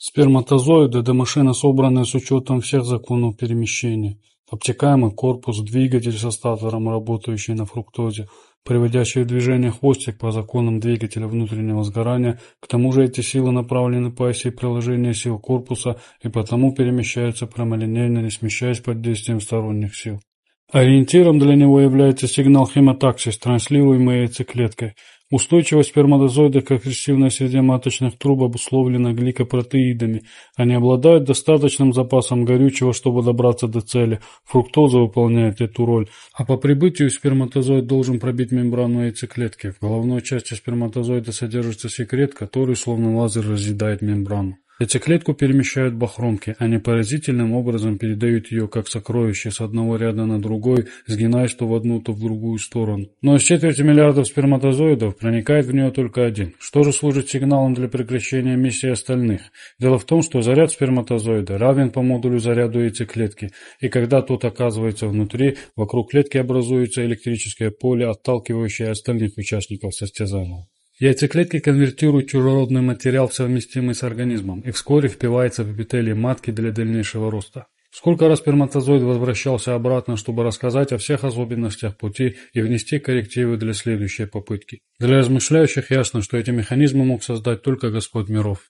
Сперматозоиды это машина, собранная с учетом всех законов перемещения. Обтекаемый корпус, двигатель со статором, работающий на фруктозе, приводящий в движение хвостик по законам двигателя внутреннего сгорания, к тому же эти силы направлены по оси приложения сил корпуса и потому перемещаются прямолинейно, не смещаясь под действием сторонних сил. Ориентиром для него является сигнал хемотаксис, транслируемый яйцеклеткой. Устойчивость сперматозоида к агрессивной среде маточных труб обусловлена гликопротеидами. Они обладают достаточным запасом горючего, чтобы добраться до цели. Фруктоза выполняет эту роль. А по прибытию сперматозоид должен пробить мембрану яйцеклетки. В головной части сперматозоида содержится секрет, который словно лазер разъедает мембрану клетку перемещают бахромки, они поразительным образом передают ее как сокровище с одного ряда на другой, сгинаясь то в одну, то в другую сторону. Но из четверти миллиардов сперматозоидов проникает в нее только один. Что же служит сигналом для прекращения миссии остальных? Дело в том, что заряд сперматозоида равен по модулю заряду клетки, и когда тот оказывается внутри, вокруг клетки образуется электрическое поле, отталкивающее остальных участников состязания. Яйцеклетки конвертируют чужеродный материал в совместимый с организмом и вскоре впивается в эпителий матки для дальнейшего роста. Сколько раз сперматозоид возвращался обратно, чтобы рассказать о всех особенностях пути и внести коррективы для следующей попытки. Для размышляющих ясно, что эти механизмы мог создать только Господь миров.